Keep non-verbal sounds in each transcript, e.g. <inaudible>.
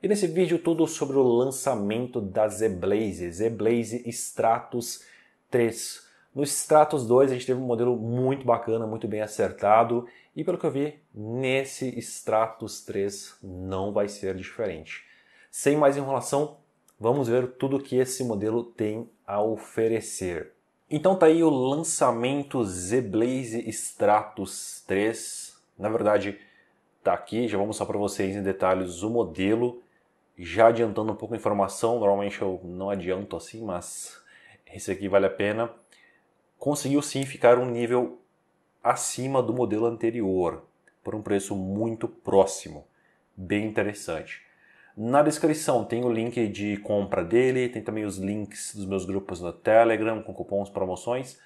E nesse vídeo tudo sobre o lançamento da ZBlaze, ZBlaze Stratos 3. No Stratos 2 a gente teve um modelo muito bacana, muito bem acertado, e pelo que eu vi, nesse Stratos 3 não vai ser diferente. Sem mais enrolação, vamos ver tudo que esse modelo tem a oferecer. Então tá aí o lançamento ZBlaze Stratos 3. Na verdade, tá aqui, já vou mostrar para vocês em detalhes o modelo já adiantando um pouco a informação, normalmente eu não adianto assim, mas esse aqui vale a pena. Conseguiu sim ficar um nível acima do modelo anterior, por um preço muito próximo, bem interessante. Na descrição tem o link de compra dele, tem também os links dos meus grupos no Telegram com cupons, promoções,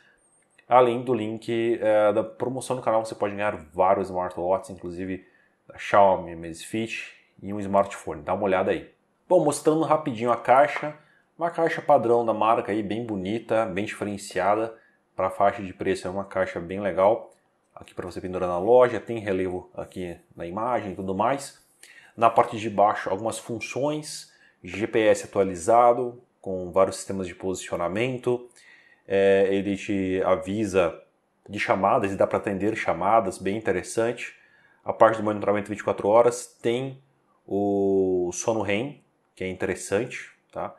além do link é, da promoção do canal, você pode ganhar vários smartwatches, inclusive da Xiaomi, Mesfit e um smartphone. Dá uma olhada aí. Bom, mostrando rapidinho a caixa, uma caixa padrão da marca aí, bem bonita, bem diferenciada para a faixa de preço, é uma caixa bem legal aqui para você pendurar na loja, tem relevo aqui na imagem e tudo mais. Na parte de baixo, algumas funções, GPS atualizado, com vários sistemas de posicionamento. É, ele te avisa de chamadas e dá para atender chamadas, bem interessante. A parte do monitoramento 24 horas tem o sono REM, que é interessante, tá?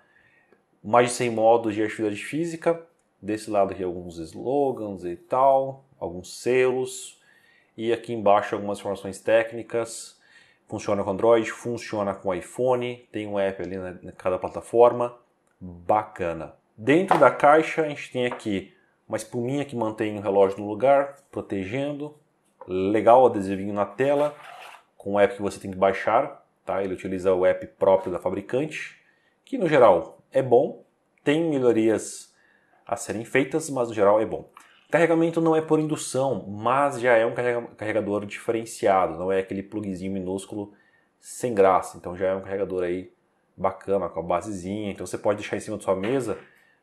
Mais de 100 modos de atividade física, desse lado aqui alguns slogans e tal, alguns selos, e aqui embaixo algumas informações técnicas. Funciona com Android, funciona com iPhone, tem um app ali na, na cada plataforma. Bacana. Dentro da caixa a gente tem aqui uma espuminha que mantém o relógio no lugar, protegendo. Legal, adesivinho na tela, com o app que você tem que baixar. Tá? Ele utiliza o app próprio da fabricante, que no geral é bom, tem melhorias a serem feitas, mas no geral é bom. carregamento não é por indução, mas já é um carregador diferenciado, não é aquele plugzinho minúsculo sem graça. Então já é um carregador aí bacana, com a basezinha. Então você pode deixar em cima da sua mesa,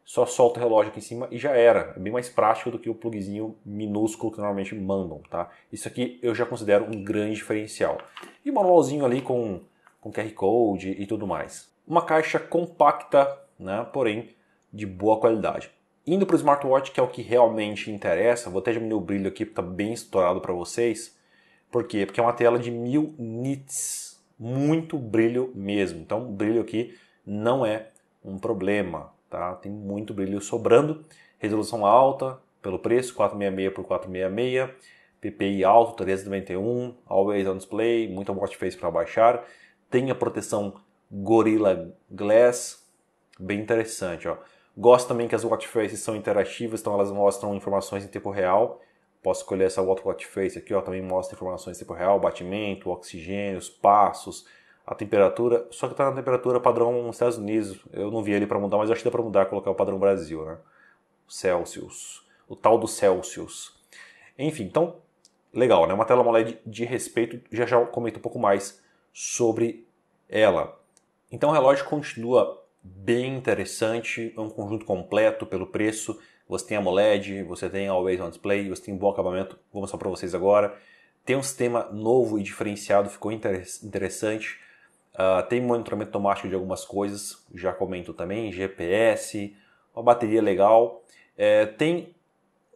só solta o relógio aqui em cima e já era. É bem mais prático do que o plugzinho minúsculo que normalmente mandam, tá? Isso aqui eu já considero um grande diferencial. E o manualzinho ali com com QR Code e tudo mais. Uma caixa compacta, né, porém de boa qualidade. Indo para o smartwatch, que é o que realmente interessa, vou até diminuir o brilho aqui, porque está bem estourado para vocês. Por quê? Porque é uma tela de 1000 nits, muito brilho mesmo. Então, brilho aqui não é um problema, tá? Tem muito brilho sobrando, resolução alta pelo preço, 466 por 466, PPI alto, 391, always on display, muita watch face para baixar. Tem a proteção Gorilla Glass, bem interessante. Ó. Gosto também que as watch faces são interativas, então elas mostram informações em tempo real. Posso escolher essa watch, watch face aqui, ó, também mostra informações em tempo real, batimento, oxigênio, os passos, a temperatura. Só que está na temperatura padrão nos Estados Unidos. Eu não vi ele para mudar, mas acho que dá para mudar, colocar o padrão Brasil, né? Celsius, o tal do Celsius. Enfim, então legal, né? Uma tela AMOLED de respeito. Já já comento um pouco mais sobre ela. Então o relógio continua bem interessante, é um conjunto completo pelo preço. Você tem AMOLED, você tem Always On Display, você tem bom acabamento, vou mostrar para vocês agora. Tem um sistema novo e diferenciado, ficou interessante. Uh, tem monitoramento automático de algumas coisas, já comento também, GPS, uma bateria legal. É, tem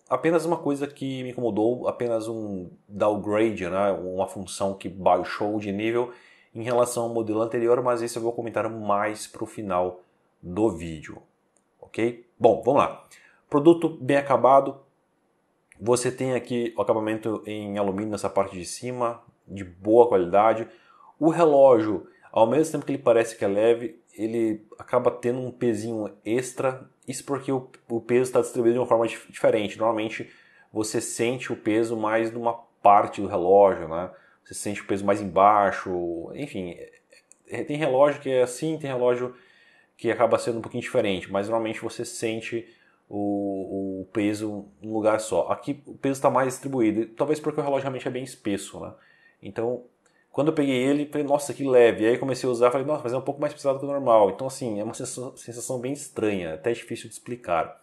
apenas uma coisa que me incomodou, apenas um downgrade, né? uma função que baixou de nível em relação ao modelo anterior, mas isso eu vou comentar mais para o final do vídeo. Ok? Bom, vamos lá. Produto bem acabado. Você tem aqui o acabamento em alumínio nessa parte de cima, de boa qualidade. O relógio, ao mesmo tempo que ele parece que é leve, ele acaba tendo um pezinho extra, isso porque o, o peso está distribuído de uma forma dif diferente. Normalmente você sente o peso mais numa parte do relógio, né? Você sente o peso mais embaixo, enfim. É, tem relógio que é assim, tem relógio que acaba sendo um pouquinho diferente, mas normalmente você sente o, o peso num lugar só. Aqui o peso está mais distribuído, talvez porque o relógio realmente é bem espesso, né? Então quando eu peguei ele, falei, nossa, que leve. Aí comecei a usar, falei, nossa, mas é um pouco mais pesado que o normal. Então, assim, é uma sensação, sensação bem estranha, até difícil de explicar.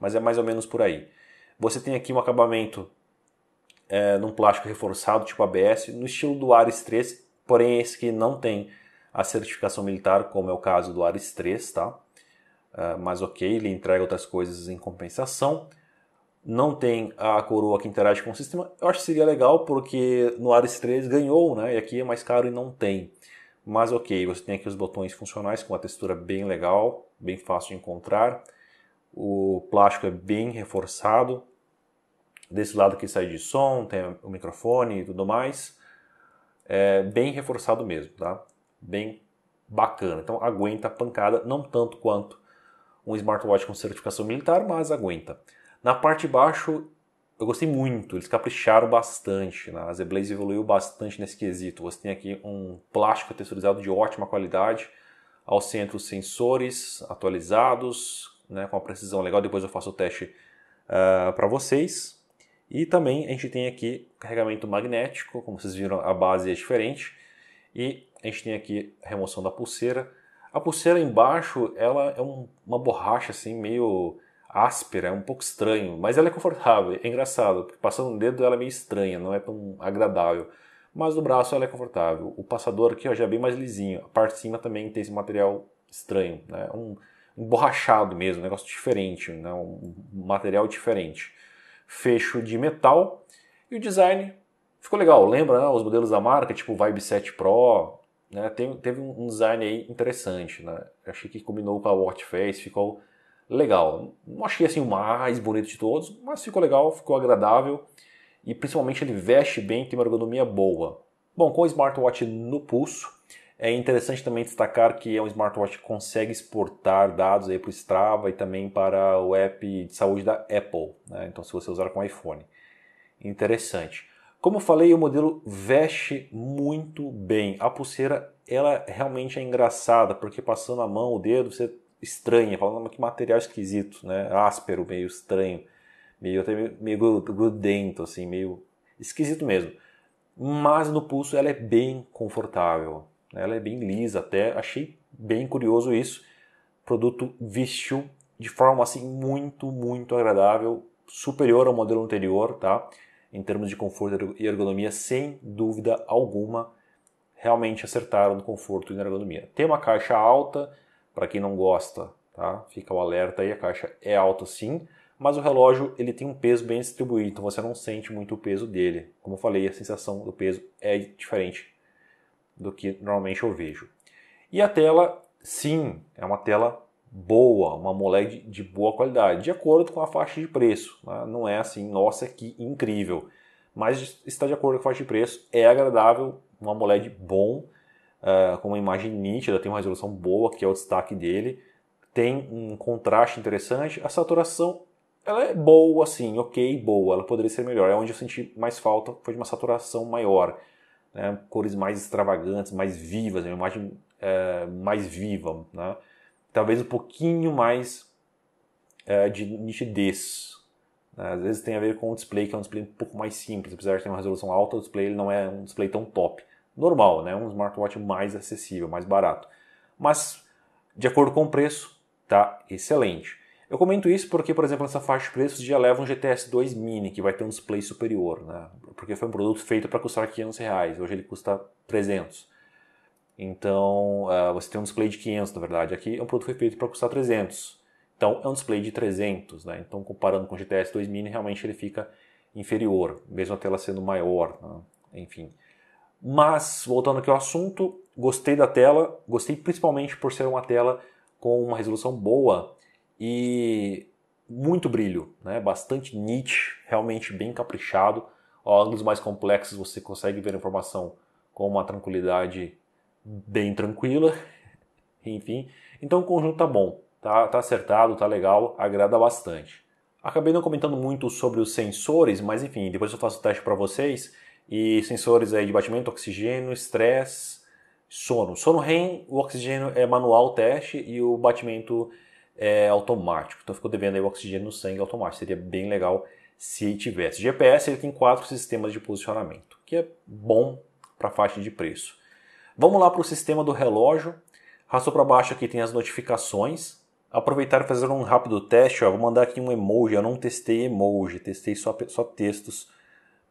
Mas é mais ou menos por aí. Você tem aqui um acabamento é, num plástico reforçado, tipo ABS, no estilo do Ares 3, porém esse que não tem a certificação militar, como é o caso do Ares 3, tá? Uh, mas ok, ele entrega outras coisas em compensação não tem a coroa que interage com o sistema, eu acho que seria legal porque no Ares 3 ganhou, né? E aqui é mais caro e não tem. Mas ok, você tem aqui os botões funcionais com a textura bem legal, bem fácil de encontrar. O plástico é bem reforçado. Desse lado que sai de som, tem o microfone e tudo mais. É bem reforçado mesmo, tá? Bem bacana. Então aguenta a pancada, não tanto quanto um smartwatch com certificação militar, mas aguenta. Na parte de baixo, eu gostei muito, eles capricharam bastante. Né? A Z-Blaze evoluiu bastante nesse quesito. Você tem aqui um plástico texturizado de ótima qualidade, ao centro sensores atualizados, né, com uma precisão legal. Depois eu faço o teste uh, ah, para vocês. E também a gente tem aqui carregamento magnético, como vocês viram, a base é diferente. E a gente tem aqui remoção da pulseira. A pulseira embaixo, ela é um, uma borracha assim, meio áspera, é um pouco estranho, mas ela é confortável, é engraçado, porque passando no um dedo ela é meio estranha, não é tão agradável. Mas no braço ela é confortável. O passador aqui ó, já é bem mais lisinho. A parte de cima também tem esse material estranho, né? um emborrachado mesmo, um negócio diferente, né? um material diferente. Fecho de metal e o design ficou legal. Lembra né? os modelos da marca, tipo Vibe 7 Pro, né? Tem, teve um design aí interessante. Né? Achei que combinou com a Watchface, ficou legal. Não achei assim o mais bonito de todos, mas ficou legal, ficou agradável e principalmente ele veste bem, tem uma ergonomia boa. Bom, com o smartwatch no pulso, é interessante também destacar que é um smartwatch que consegue exportar dados para o Strava e também para o app de saúde da Apple. Né? Então, se você usar com iPhone. Interessante. Como eu falei, o modelo veste muito bem. A pulseira, ela realmente é engraçada, porque passando a mão, o dedo, você estranha, falando que material esquisito, né? Áspero, meio estranho, meio até meio, grudento, assim, meio esquisito mesmo. Mas no pulso ela é bem confortável, né? ela é bem lisa até. Achei bem curioso isso. produto vestiu de forma assim muito, muito agradável, superior ao modelo anterior, tá? Em termos de conforto e ergonomia, sem dúvida alguma, realmente acertaram no conforto e na ergonomia. Tem uma caixa alta, para quem não gosta, tá? Fica o alerta aí, a caixa é alta sim, mas o relógio ele tem um peso bem distribuído, então você não sente muito o peso dele. Como eu falei, a sensação do peso é diferente do que normalmente eu vejo. E a tela, sim, é uma tela boa, uma AMOLED de boa qualidade, de acordo com a faixa de preço. Né? Não é assim, nossa, que incrível. Mas está de acordo com a faixa de preço, é agradável, uma AMOLED bom, uh, com uma imagem nítida, tem uma resolução boa, que é o destaque dele, tem um contraste interessante, a saturação ela é boa, assim, ok, boa, ela poderia ser melhor. É onde eu senti mais falta, foi de uma saturação maior, né? cores mais extravagantes, mais vivas, uma imagem eh, mais viva, né? talvez um pouquinho mais eh, de nitidez. Né, às vezes tem a ver com o display, que é um display um pouco mais simples, apesar de ter uma resolução alta, o display ele não é um display tão top normal, né? um smartwatch mais acessível, mais barato. Mas, de acordo com o preço, tá excelente. Eu comento isso porque, por exemplo, nessa faixa de preços já leva um GTS 2 Mini, que vai ter um display superior, né? porque foi um produto feito para custar 500 reais, hoje ele custa 300. Então, uh, você tem um display de 500, na verdade. Aqui, é um produto foi feito para custar 300. Então, é um display de 300, né? Então, comparando com o GTS 2 Mini, realmente ele fica inferior, mesmo a tela sendo maior, né? enfim. Mas, voltando aqui ao assunto, gostei da tela, gostei principalmente por ser uma tela com uma resolução boa e muito brilho, né? bastante niche, realmente bem caprichado. Ó, ângulos mais complexos você consegue ver a informação com uma tranquilidade bem tranquila. <laughs> Enfim, então o conjunto tá bom, tá, tá acertado, tá legal, agrada bastante. Acabei não comentando muito sobre os sensores, mas enfim, depois eu faço o teste para vocês e sensores aí de batimento, oxigênio, estresse, sono. Sono REM, o oxigênio é manual teste e o batimento é automático. Então ficou devendo aí o oxigênio no sangue automático. Seria bem legal se tivesse. GPS ele tem quatro sistemas de posicionamento, que é bom para a faixa de preço. Vamos lá para o sistema do relógio. Rastou para baixo aqui tem as notificações. Aproveitar e fazer um rápido teste. Ó. Vou mandar aqui um emoji. Eu não testei emoji, testei só, só textos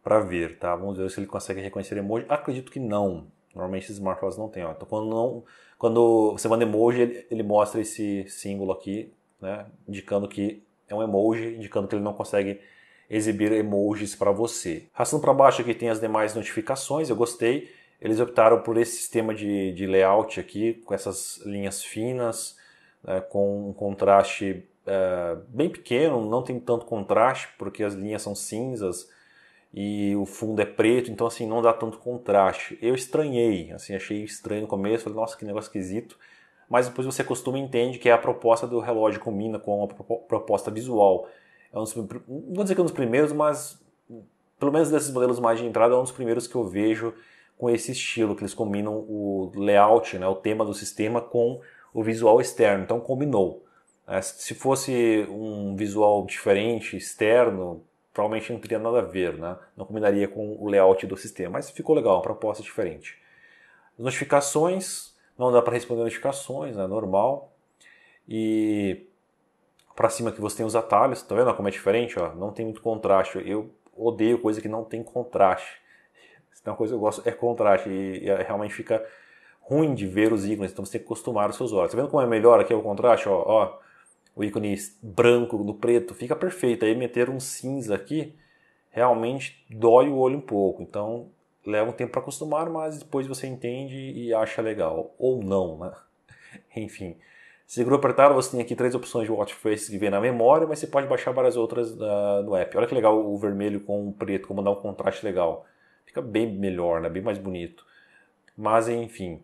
para ver, tá? Vamos ver se ele consegue reconhecer emoji. Acredito que não. Normalmente esses smartphones não tem, ó. Então quando, não, quando você manda emoji, ele, ele, mostra esse símbolo aqui, né? Indicando que é um emoji, indicando que ele não consegue exibir emojis para você. Rastando para baixo aqui tem as demais notificações, eu gostei. Eles optaram por esse sistema de, de layout aqui, com essas linhas finas, né? com um contraste é, bem pequeno, não tem tanto contraste, porque as linhas são cinzas, e o fundo é preto, então assim, não dá tanto contraste. Eu estranhei, assim, achei estranho no começo, falei, nossa, que negócio esquisito. Mas depois você costuma entende que é a proposta do relógio combina com a proposta visual. É um dos, não vou dizer que é um dos primeiros, mas pelo menos desses modelos mais de entrada, é um dos primeiros que eu vejo com esse estilo, que eles combinam o layout, né, o tema do sistema com o visual externo. Então combinou. É, se fosse um visual diferente, externo, provavelmente não teria nada a ver, né? não combinaria com o layout do sistema, mas ficou legal, uma proposta diferente. As notificações, não dá para responder notificações, né? normal. E para cima que você tem os atalhos, tá vendo como é diferente? Ó? Não tem muito contraste. Eu odeio coisa que não tem contraste. Se <laughs> tem é uma coisa que eu gosto é contraste e, e é, realmente fica ruim de ver os ícones, então você tem que acostumar os seus olhos. Tá vendo como é melhor aqui o contraste? Ó, ó o ícone branco no preto, fica perfeito. Aí meter um cinza aqui realmente dói o olho um pouco. Então leva um tempo para acostumar, mas depois você entende e acha legal. Ou não, né? <laughs> Enfim. Seguro apertado, você tem aqui três opções de watch face que vem na memória, mas você pode baixar várias outras uh, no app. Olha que legal o vermelho com o preto, como dá um contraste legal. Fica bem melhor, né? bem mais bonito. Mas enfim.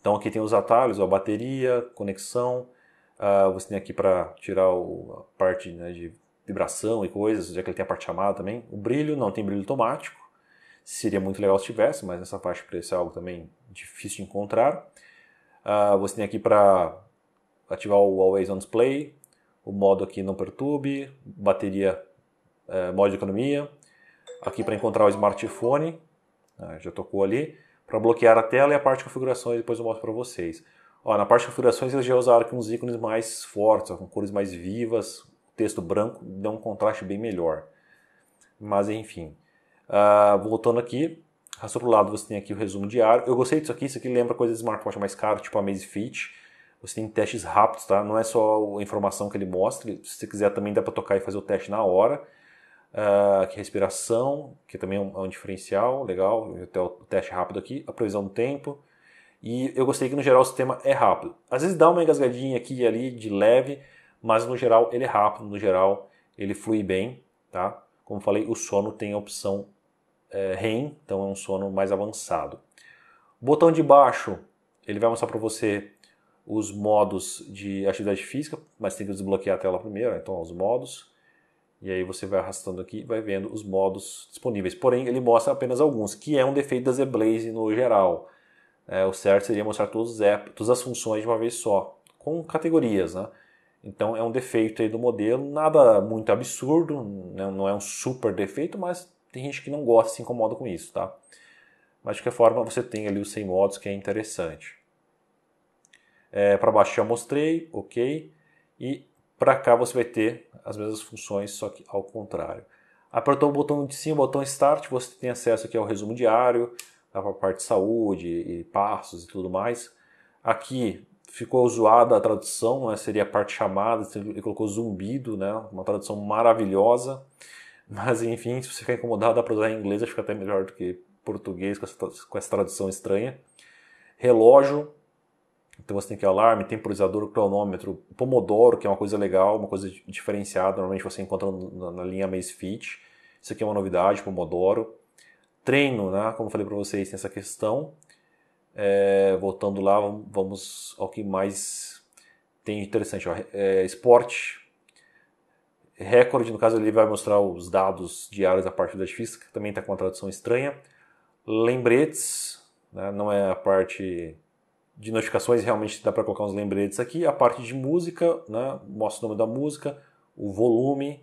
Então aqui tem os atalhos, a bateria, conexão, ah, você tem aqui para tirar o, a parte né, de vibração e coisas, já que ele tem a parte chamada também. O brilho não tem brilho automático. Seria muito legal se tivesse, mas nessa faixa preço é algo também difícil de encontrar. Uh, você tem aqui para ativar o Always On Display, o modo aqui não perturbe, bateria, é, modo de economia. Aqui para encontrar o smartphone, né, já tocou ali, para bloquear a tela e a parte de configurações, depois eu mostro para vocês. Ó, na parte de configurações eles já usaram aqui uns ícones mais fortes, ó, com cores mais vivas, texto branco dá um contraste bem melhor. Mas enfim, uh, voltando aqui, arrastou para o lado você tem aqui o resumo diário. Eu gostei disso aqui, isso aqui lembra coisas de smartwatch mais caro, tipo a Fit Você tem testes rápidos, tá? Não é só a informação que ele mostra, se você quiser também dá para tocar e fazer o teste na hora. Uh, ah, que respiração, que também é um, é um diferencial, legal, até o teste rápido aqui, a previsão do tempo, e eu gostei que no geral o sistema é rápido. Às vezes dá uma engasgadinha aqui e ali de leve, mas no geral ele é rápido, no geral ele flui bem, tá? Como falei, o sono tem a opção é, REM, então é um sono mais avançado. O botão de baixo, ele vai mostrar para você os modos de atividade física, mas tem que desbloquear a tela primeiro, né? então os modos. E aí você vai arrastando aqui e vai vendo os modos disponíveis. Porém, ele mostra apenas alguns, que é um defeito da Zblaze no geral. É, o certo seria mostrar todos os apps, todas as funções de uma vez só, com categorias, né? Então é um defeito aí do modelo, nada muito absurdo, né? não é um super defeito, mas tem gente que não gosta, se incomoda com isso, tá? Mas de qualquer forma você tem ali os 100 modos que é interessante. É, para baixo já mostrei, ok. E para cá você vai ter as mesmas funções, só que ao contrário. Apertou o botão de cima, o botão Start, você tem acesso aqui ao resumo diário, para a parte de saúde e passos e tudo mais. Aqui ficou zoada a tradução, né, seria a parte chamada, ele colocou zumbido, né, uma tradução maravilhosa. Mas enfim, se você ficar incomodado, dá para usar em inglês, acho que até melhor do que português com essa, com essa tradução estranha. Relógio, então você tem que alarme, temporizador, cronômetro, pomodoro, que é uma coisa legal, uma coisa diferenciada, normalmente você encontra na, linha linha fit Isso aqui é uma novidade, pomodoro treino, né? como eu falei para vocês, tem essa questão. É, voltando lá, vamos ao que mais tem interessante. Ó, é, esporte, recorde, no caso ele vai mostrar os dados diários da parte da física, também está com uma tradução estranha. Lembretes, né? não é a parte de notificações, realmente dá para colocar uns lembretes aqui. A parte de música, né? mostra o nome da música, o volume,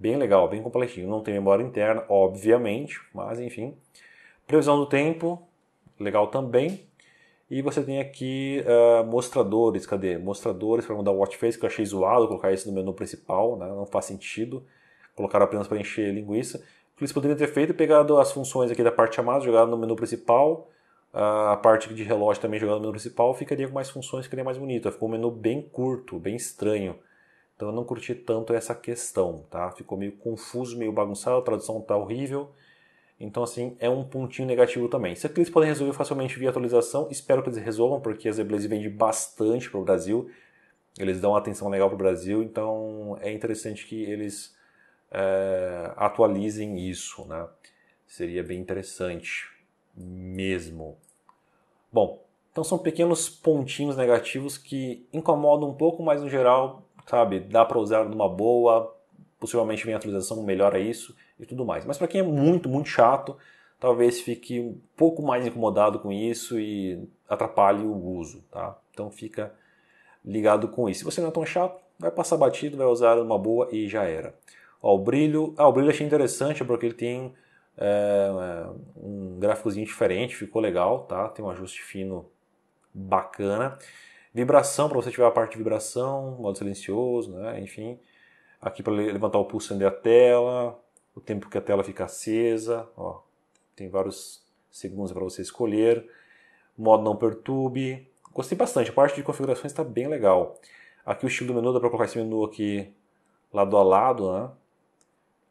Bem legal, bem completinho. Não tem memória interna, obviamente, mas enfim. Previsão do tempo, legal também. E você tem aqui uh, mostradores, cadê? Mostradores para mudar o watch face, que eu achei zoado colocar isso no menu principal, né? não faz sentido. Colocaram apenas para encher linguiça. O que eles poderiam ter feito é pegado as funções aqui da parte chamada, jogado no menu principal, uh, a parte de relógio também jogado no menu principal, ficaria com mais funções, ficaria mais bonito. Ficou um menu bem curto, bem estranho. Então eu não curti tanto essa questão, tá? Ficou meio confuso, meio bagunçado, a tradução tá horrível. Então, assim, é um pontinho negativo também. Se eles podem resolver facilmente via atualização. Espero que eles resolvam, porque a Zeblaze vende bastante para o Brasil. Eles dão uma atenção legal para o Brasil, então é interessante que eles é, atualizem isso, né? Seria bem interessante mesmo. Bom, então são pequenos pontinhos negativos que incomodam um pouco, mas no geral sabe? Dá para usar numa boa, possivelmente vem atualização, melhora isso e tudo mais. Mas para quem é muito, muito chato, talvez fique um pouco mais incomodado com isso e atrapalhe o uso, tá? Então fica ligado com isso. Se você não é tão chato, vai passar batido, vai usar numa boa e já era. Ó, o brilho, ah, o brilho achei interessante porque ele tem é, um gráficozinho diferente, ficou legal, tá? Tem um ajuste fino bacana. Vibração, para você tiver a parte de vibração, modo silencioso, né? enfim. Aqui para levantar o pulso acender a tela, o tempo que a tela fica acesa, ó, tem vários segundos para você escolher. Modo não perturbe. Gostei bastante, a parte de configurações está bem legal. Aqui o estilo do menu, dá para colocar esse menu aqui lado a lado, né?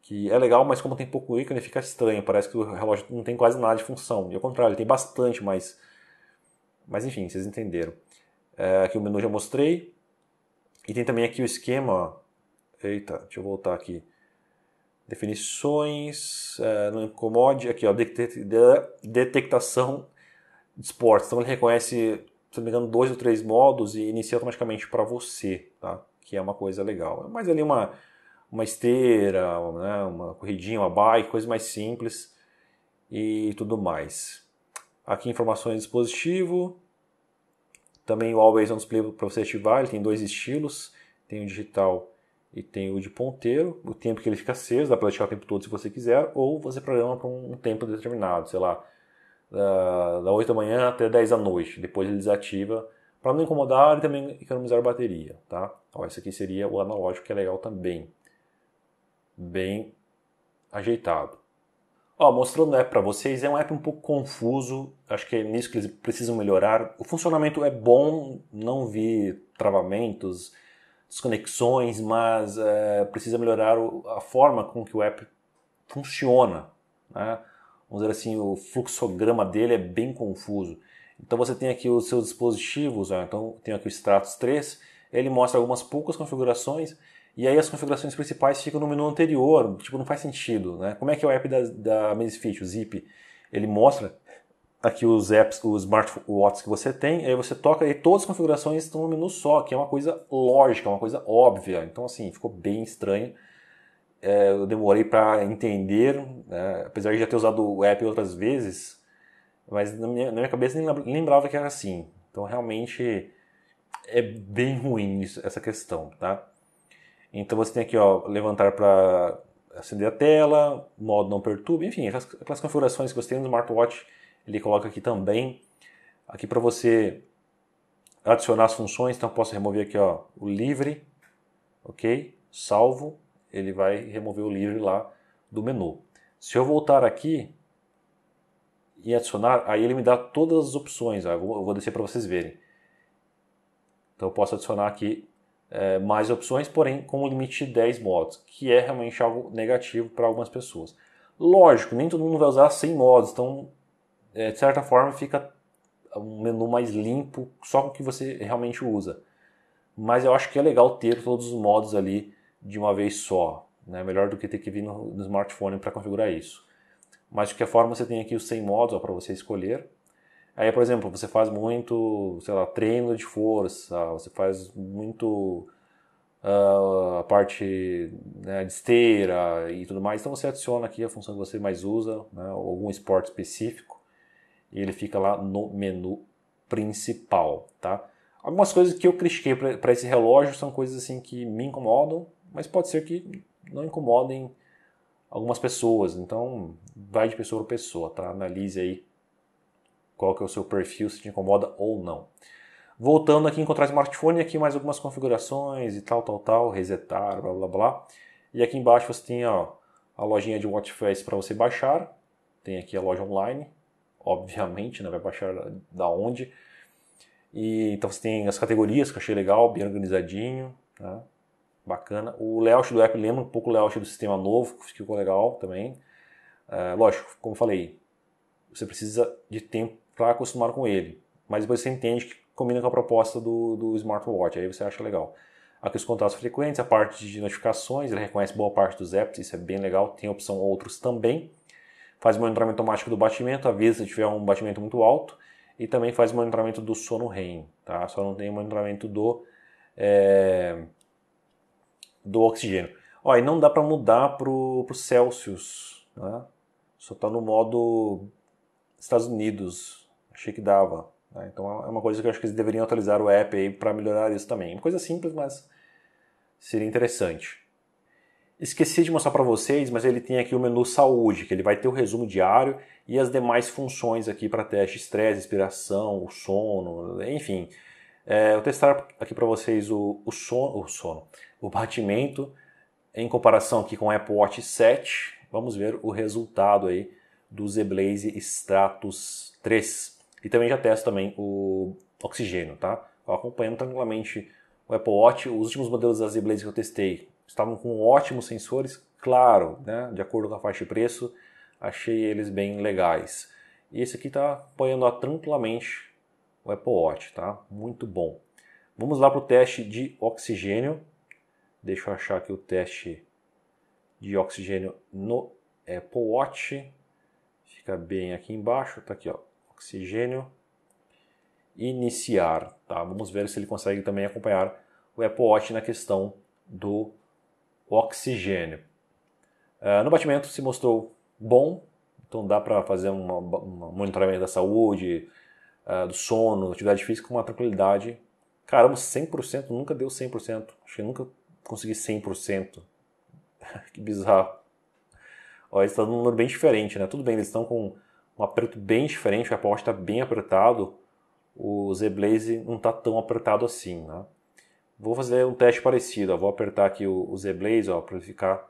que é legal, mas como tem pouco ícone fica estranho, parece que o relógio não tem quase nada de função. E ao contrário, ele tem bastante, mas mas enfim, vocês entenderam. É, aqui o menu já mostrei. E tem também aqui o esquema. Eita, deixa eu voltar aqui. Definições, é, não incomode. Aqui, ó, detectação de esportes. Então ele reconhece, se não me engano, dois ou três modos e inicia automaticamente para você, tá? que é uma coisa legal. É mais ali uma, uma esteira, né, uma corridinha, uma bike, coisa mais simples e tudo mais. Aqui informações do dispositivo, também o Always On Display para você ativar, ele tem dois estilos, tem o digital e tem o de ponteiro, o tempo que ele fica aceso, dá para deixar o tempo todo se você quiser, ou você programa para um tempo determinado, sei lá, da, 8 da manhã até 10 da noite, depois ele desativa para não incomodar e também economizar bateria, tá? Ó, esse aqui seria o analógico que é legal também, bem ajeitado. Ó, mostrando né, o app para vocês, é um app um pouco confuso, acho que é nisso que eles precisam melhorar. O funcionamento é bom, não vi travamentos, desconexões, mas é, precisa melhorar a forma com que o app funciona. Né? Vamos dizer assim, o fluxograma dele é bem confuso. Então você tem aqui os seus dispositivos, ó, então tem aqui o Stratos 3, ele mostra algumas poucas configurações e aí as configurações principais ficam no menu anterior, tipo, não faz sentido, né? Como é que é o app da, da Amazfit, o Zip? Ele mostra aqui os apps, os smartwatches que você tem, aí você toca e todas as configurações estão no menu só, que é uma coisa lógica, uma coisa óbvia. Então, assim, ficou bem estranho. É, eu demorei para entender, né? apesar de já ter usado o app outras vezes, mas na minha, na minha cabeça nem lembrava que era assim. Então, realmente, é bem ruim isso, essa questão, tá? Então você tem aqui, ó, levantar para acender a tela, modo não perturbe, enfim, aquelas, aquelas configurações que você tem no smartwatch, ele coloca aqui também. Aqui para você adicionar as funções, então eu posso remover aqui, ó, o livre, ok? Salvo, ele vai remover o livre lá do menu. Se eu voltar aqui e adicionar, aí ele me dá todas as opções, ó, eu vou, eu vou descer para vocês verem. Então eu posso adicionar aqui é, mais opções, porém com um limite de 10 modos, que é realmente algo negativo para algumas pessoas. Lógico, nem todo mundo vai usar 100 modos, então é, de certa forma fica um menu mais limpo, só com o que você realmente usa. Mas eu acho que é legal ter todos os modos ali de uma vez só, né? melhor do que ter que vir no, no smartphone para configurar isso. Mas de qualquer forma você tem aqui os 100 modos para você escolher, Aí, por exemplo, você faz muito, sei lá, treino de força, você faz muito uh, a parte né, de esteira e tudo mais. Então você adiciona aqui a função que você mais usa, né, algum esporte específico, e ele fica lá no menu principal, tá? Algumas coisas que eu critiquei para esse relógio são coisas assim que me incomodam, mas pode ser que não incomodem algumas pessoas. Então, vai de pessoa para pessoa, tá? Analise aí qual que é o seu perfil, se te incomoda ou não. Voltando aqui encontrar smartphone, aqui mais algumas configurações e tal, tal, tal, resetar, blá, blá, blá. E aqui embaixo você tem ó, a lojinha de WatchFace para você baixar. Tem aqui a loja online, obviamente, né? vai baixar da onde. E, então você tem as categorias que eu achei legal, bem organizadinho, tá? bacana. O layout do app lembra um pouco o layout do sistema novo, que ficou legal também. É, lógico, como falei, você precisa de tempo para acostumar com ele. Mas depois você entende que combina com a proposta do, do smartwatch, aí você acha legal. Aqui os contatos frequentes, a parte de notificações, ele reconhece boa parte dos apps, isso é bem legal. Tem opção outros também. Faz monitoramento automático do batimento, avisa se tiver um batimento muito alto. E também faz monitoramento do sono REM, tá? Só não tem monitoramento do, é, do oxigênio. Ó, e não dá para mudar pro, pro Celsius, né? Só tá no modo Estados Unidos, achei que dava. Né? Então é, é uma coisa que eu acho que eles deveriam atualizar o app aí para melhorar isso também. Uma coisa simples, mas seria interessante. Esqueci de mostrar para vocês, mas ele tem aqui o menu saúde, que ele vai ter o resumo diário e as demais funções aqui para teste, estresse, respiração, o sono, enfim. É, vou testar aqui para vocês o, o, sono, o sono, o batimento em comparação aqui com o Apple Watch 7. Vamos ver o resultado aí do Zeblaze Stratos Stratus 3. E também já testo também o oxigênio, tá? Eu acompanhando tranquilamente o Apple Watch, os últimos modelos da Z-Blaze que eu testei estavam com ótimos sensores, claro, né? De acordo com a faixa de preço, achei eles bem legais. E esse aqui está apoiando tranquilamente o Apple Watch, tá? Muito bom. Vamos lá para o teste de oxigênio. Deixa eu achar aqui o teste de oxigênio no Apple Watch. Fica bem aqui embaixo, tá aqui, ó oxigênio, iniciar. Tá? Vamos ver se ele consegue também acompanhar o Apple Watch na questão do oxigênio. Uh, no batimento se mostrou bom, então dá para fazer um monitoramento da saúde, uh, do sono, atividade física com uma tranquilidade. Caramba, 100%, nunca deu 100%. Acho que nunca consegui 100%. <laughs> que bizarro. olha eles estão num número bem diferente, né? Tudo bem, eles estão com um aperto bem diferente, o Apple Watch está bem apertado, o Z Blaze não está tão apertado assim. Né? Vou fazer um teste parecido, ó. vou apertar aqui o, o Z Blaze para ficar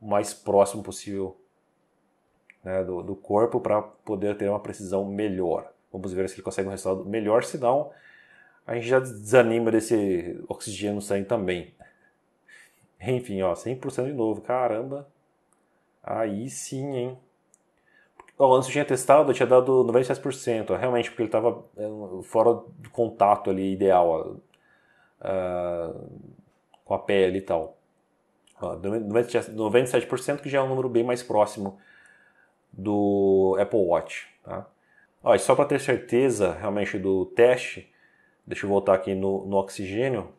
o mais próximo possível né, do, do corpo para poder ter uma precisão melhor. Vamos ver se ele consegue um resultado melhor, senão a gente já desanima desse oxigênio no sangue também. <laughs> Enfim, ó, 100% de novo, caramba. Aí sim, hein? Bom, antes eu tinha testado, eu tinha dado 97%, realmente, porque ele estava é, fora do contato ali ideal ah, com a pele e tal. Ó, 97%, que já é um número bem mais próximo do Apple Watch. Tá? só para ter certeza realmente do teste, deixa eu voltar aqui no, no oxigênio.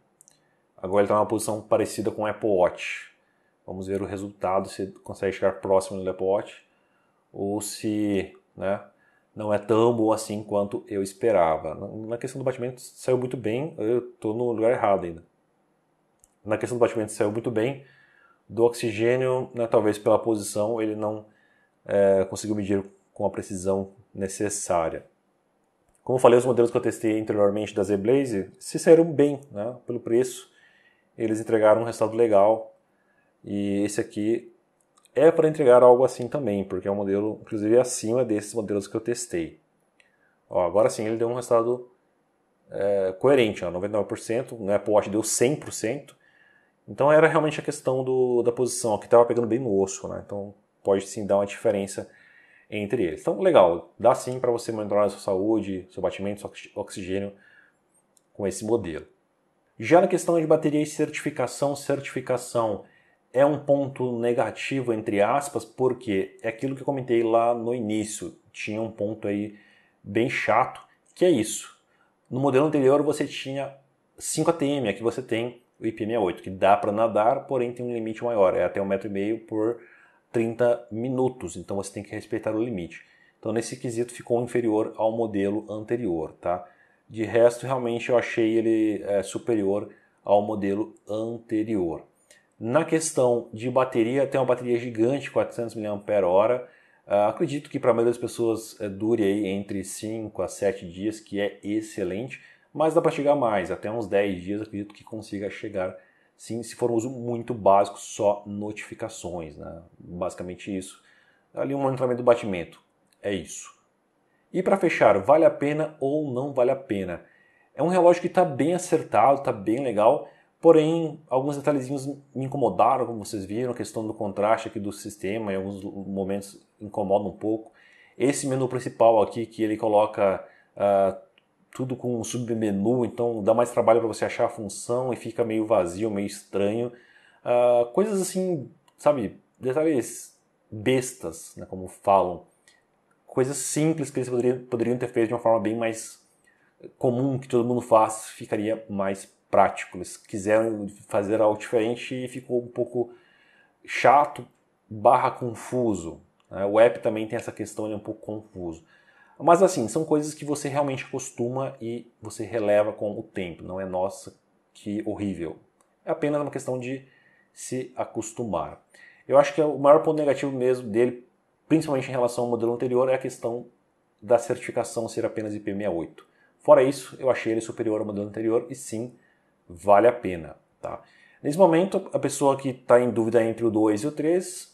Agora ele está numa posição parecida com o Apple Watch. Vamos ver o resultado, se consegue chegar próximo do Apple Watch ou se né, não é tão bom assim quanto eu esperava. Na questão do batimento saiu muito bem, eu estou no lugar errado ainda. Na questão do batimento saiu muito bem, do oxigênio, né, talvez pela posição, ele não é, conseguiu medir com a precisão necessária. Como falei, os modelos que eu testei anteriormente da Z-Blaze se saíram bem né, pelo preço. Eles entregaram um resultado legal. E esse aqui é para entregar algo assim também, porque é um modelo, inclusive, acima desses modelos que eu testei. Ó, agora sim, ele deu um resultado é, coerente, ó, 99%, né? Apple Watch deu 100%. Então era realmente a questão do, da posição, ó, que estava pegando bem no osso, né? Então pode sim dar uma diferença entre eles. Então, legal, dá sim para você monitorar a sua saúde, seu batimento, seu oxigênio com esse modelo. Já na questão de bateria e certificação, certificação é um ponto negativo, entre aspas, porque é aquilo que eu comentei lá no início. Tinha um ponto aí bem chato, que é isso. No modelo anterior você tinha 5 ATM, aqui você tem o IP68, que dá para nadar, porém tem um limite maior, é até 1,5m um por 30 minutos, então você tem que respeitar o limite. Então nesse quesito ficou inferior ao modelo anterior, tá? De resto, realmente eu achei ele é, superior ao modelo anterior. Na questão de bateria, tem uma bateria gigante, 400 mAh. Uh, acredito que para a maioria das pessoas eh, dure aí entre 5 a 7 dias, que é excelente, mas dá para chegar mais, até uns 10 dias acredito que consiga chegar, sim, se for um uso muito básico, só notificações, né? basicamente isso. Ali um monitoramento do batimento, é isso. E para fechar, vale a pena ou não vale a pena? É um relógio que está bem acertado, está bem legal, Porém, alguns detalhezinhos me incomodaram, como vocês viram, a questão do contraste aqui do sistema, em alguns momentos incomoda um pouco. Esse menu principal aqui, que ele coloca uh, tudo com um submenu, então dá mais trabalho para você achar a função e fica meio vazio, meio estranho. Uh, coisas assim, sabe, detalhes bestas, né, como falam. Coisas simples que eles poderiam, poderiam ter feito de uma forma bem mais comum, que todo mundo faz, ficaria mais prático. Eles quiseram fazer algo diferente e ficou um pouco chato barra confuso. Né? O app também tem essa questão, ele é um pouco confuso. Mas assim, são coisas que você realmente acostuma e você releva com o tempo. Não é nossa que horrível. É apenas uma questão de se acostumar. Eu acho que é o maior ponto negativo mesmo dele, principalmente em relação ao modelo anterior, é a questão da certificação ser apenas IP68. Fora isso, eu achei ele superior ao modelo anterior e sim, vale a pena. Tá? Nesse momento, a pessoa que está em dúvida entre o 2 e o 3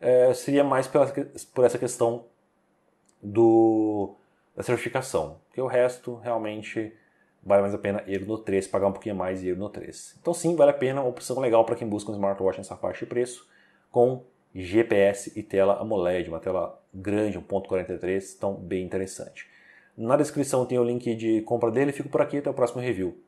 é, seria mais pela, por essa questão do, da certificação, porque o resto realmente vale mais a pena ir no 3, pagar um pouquinho mais e ir no 3. Então sim, vale a pena, uma opção legal para quem busca um smartwatch nessa faixa de preço, com GPS e tela AMOLED, uma tela grande, 1.43, então bem interessante. Na descrição tem o link de compra dele, fico por aqui, até o próximo review.